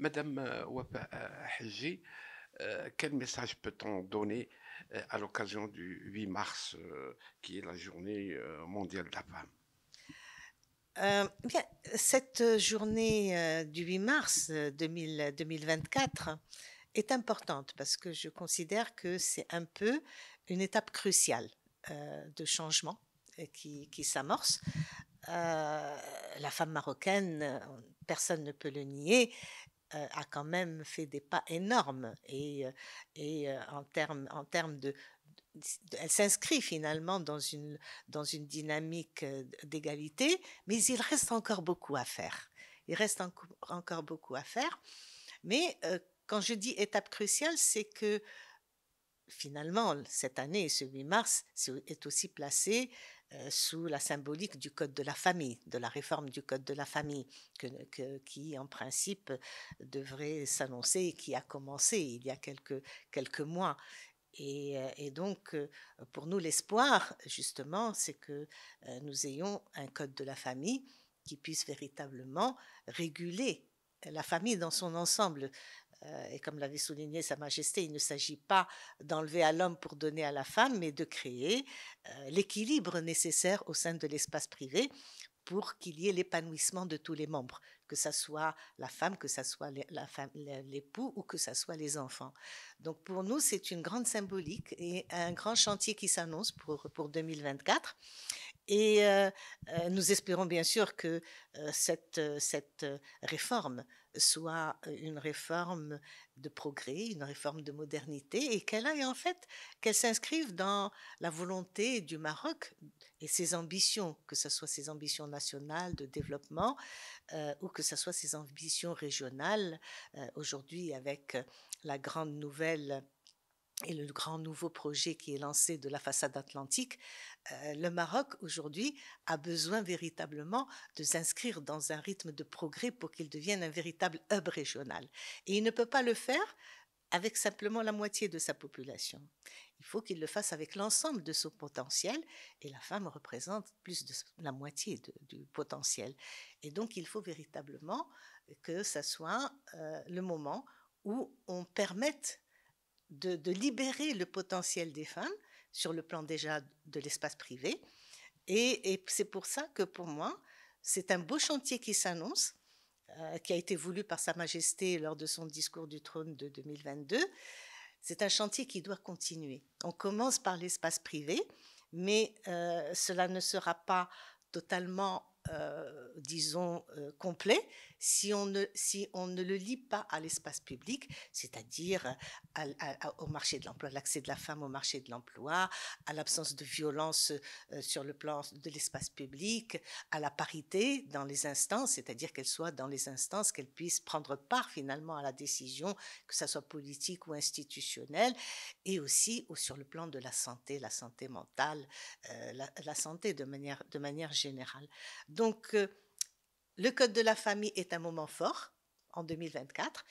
Madame euh, Wapa euh, Haji, euh, quel message peut-on donner à l'occasion du 8 mars, qui est la journée mondiale de la femme eh bien, cette journée du 8 mars 2024 est importante parce que je considère que c'est un peu une étape cruciale de changement qui s'amorce. la femme marocaine, personne ne peut le nier, euh, a quand même fait des pas énormes et, euh, euh, en termes terme de, elle s'inscrit finalement dans une, dynamique d'égalité, mais il reste encore beaucoup à faire. Il reste encore beaucoup à faire. Mais quand je dis étape cruciale, c'est que finalement, cette année, ce 8 mars, est aussi placé sous la symbolique du Code de la famille, de la réforme du Code de la famille, qui en principe devrait s'annoncer et qui a commencé il y a quelques, quelques mois. Et, et, donc, pour nous, l'espoir, justement, c'est que nous ayons un Code de la famille qui puisse véritablement réguler la famille dans son ensemble, euh, et comme l'avait souligné Sa Majesté, il ne s'agit pas d'enlever à l'homme pour donner à la femme, mais de créer euh, l'équilibre nécessaire au sein de l'espace privé pour qu'il y ait l'épanouissement de tous les membres, que ce soit la femme, que ce soit l'époux ou que ce soit les enfants. Donc pour nous, c'est une grande symbolique et un grand chantier qui s'annonce pour, pour 2024. Et euh, nous espérons bien sûr que cette réforme soit une réforme de progrès, une réforme de modernité, et qu'elle aille en fait, qu'elle s'inscrive dans la volonté du Maroc et ses ambitions, que ce soit ses ambitions nationales de développement ou que ce soit ses ambitions régionales. Aujourd'hui, avec la grande nouvelle et le grand nouveau projet qui est lancé de la façade atlantique, euh, le Maroc aujourd'hui a besoin véritablement de s'inscrire dans un rythme de progrès pour qu'il devienne un véritable hub régional. Et il ne peut pas le faire avec simplement la moitié de sa population. Il faut qu'il le fasse avec l'ensemble de son potentiel, et la femme représente plus de la moitié du potentiel. Et donc il faut véritablement que ça soit euh, le moment où on permette de, libérer le potentiel des femmes sur le plan déjà de l'espace privé. Et, c'est pour ça que pour moi, c'est un beau chantier qui s'annonce, euh, qui a été voulu par Sa Majesté lors de son discours du trône de 2022. C'est un chantier qui doit continuer. On commence par l'espace privé, mais euh, cela ne sera pas totalement, euh, disons, complet si on ne, si on ne le lie pas à l'espace public, c'est-à-dire euh, au marché de l'emploi, l'accès de la femme au marché de l'emploi, à l'absence de violence euh, sur le plan de l'espace public, à la parité dans les instances, c'est-à-dire qu'elle soit dans les instances, qu'elle puisse prendre part finalement à la décision, que ça soit politique ou institutionnelle, et aussi sur le plan de la santé, la santé mentale, euh, la, santé de manière, de manière générale. Donc, le Code de la famille est un moment fort en 2024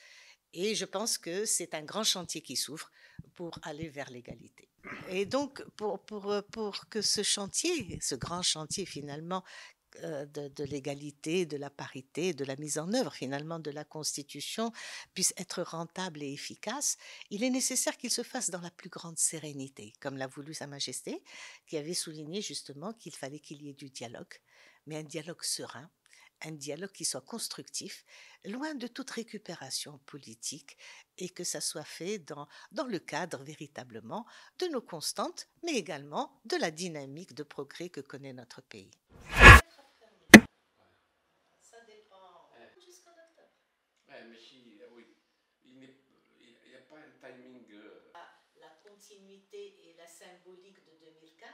et je pense que c'est un grand chantier qui s'ouvre pour aller vers l'égalité. Et donc, pour, pour, euh, que ce chantier, ce grand chantier finalement, euh, de, de l'égalité, de la parité, de la mise en œuvre finalement de la Constitution puisse être rentable et efficace, il est nécessaire qu'il se fasse dans la plus grande sérénité, comme l'a voulu Sa Majesté, qui avait souligné justement qu'il fallait qu'il y ait du dialogue, mais un dialogue serein, un dialogue qui soit constructif, loin de toute récupération politique, et que ça soit fait dans, dans le cadre véritablement de nos constantes, mais également de la dynamique de progrès que connaît notre pays. La continuité et la symbolique de 2004